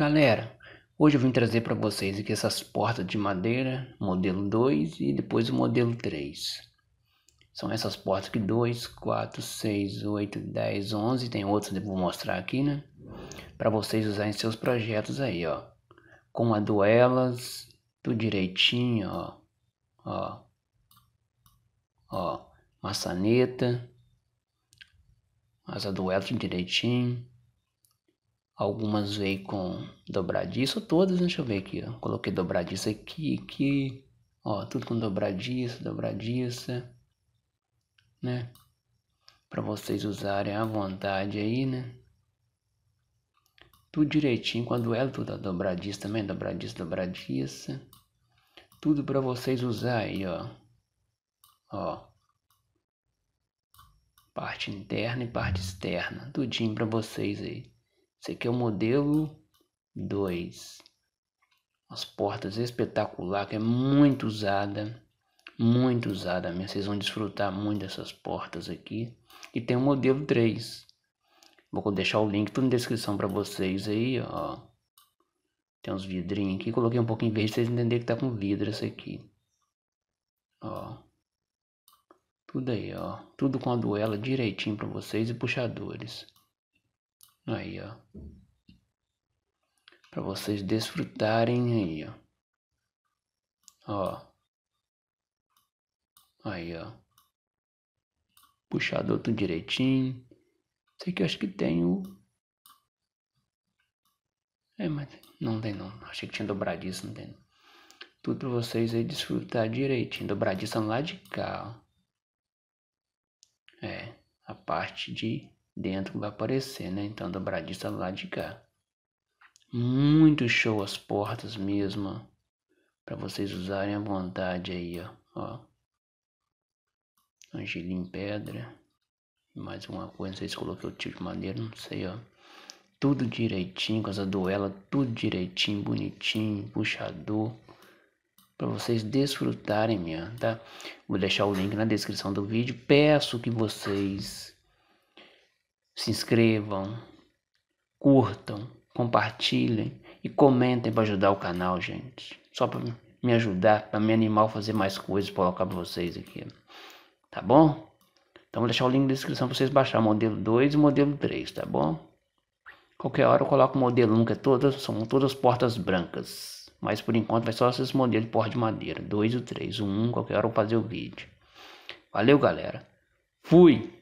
Galera, hoje eu vim trazer para vocês aqui essas portas de madeira, modelo 2 e depois o modelo 3. São essas portas aqui, 2, 4, 6, 8, 10, 11, tem outras que eu vou mostrar aqui, né? Para vocês usarem seus projetos aí, ó. Com a duelas, tudo direitinho, ó. Ó. Ó, maçaneta. As aduelas direitinho. Algumas veio com dobradiço, todas, deixa eu ver aqui, ó. Coloquei dobradiço aqui, aqui, ó, tudo com dobradiço, dobradiça, né? Para vocês usarem à vontade aí, né? Tudo direitinho quando ela duelo, tudo, dobradiça também, dobradiça, dobradiça. Tudo para vocês usar aí, ó. Ó, parte interna e parte externa, tudinho para vocês aí. Esse aqui é o modelo 2. As portas espetacular, que é muito usada. Muito usada mesmo. Vocês vão desfrutar muito dessas portas aqui. E tem o modelo 3. Vou deixar o link tudo na descrição para vocês aí, ó. Tem uns vidrinhos aqui. Coloquei um pouquinho verde pra vocês entenderem que tá com vidro essa aqui. Ó. Tudo aí, ó. Tudo com a duela direitinho para vocês e puxadores. Aí, ó. Para vocês desfrutarem aí, ó. Ó. Aí, ó. puxar do outro direitinho. sei aqui eu acho que tem o... É, mas não tem não. Achei que tinha dobradiço, não tem Tudo pra vocês aí desfrutar direitinho. Dobradiça lá de cá, ó. É, a parte de dentro vai aparecer, né? Então, dobradiça lá de cá. Muito show as portas mesmo, para vocês usarem à vontade aí, ó. ó. Angelim pedra. Mais uma coisa, não sei se coloquei o tio de madeira, não sei, ó. Tudo direitinho, com essa duela, tudo direitinho, bonitinho, puxador. para vocês desfrutarem, minha, tá? Vou deixar o link na descrição do vídeo. Peço que vocês se inscrevam, curtam, compartilhem e comentem para ajudar o canal, gente. Só para me ajudar, para me animar a fazer mais coisas, colocar para vocês aqui. Tá bom? Então vou deixar o link na descrição para vocês baixar modelo 2 e modelo 3, tá bom? Qualquer hora eu coloco o modelo 1, que é todas, são todas portas brancas. Mas por enquanto vai só esses modelos de porta de madeira, 2 e 3, 1, qualquer hora eu vou fazer o vídeo. Valeu, galera. Fui!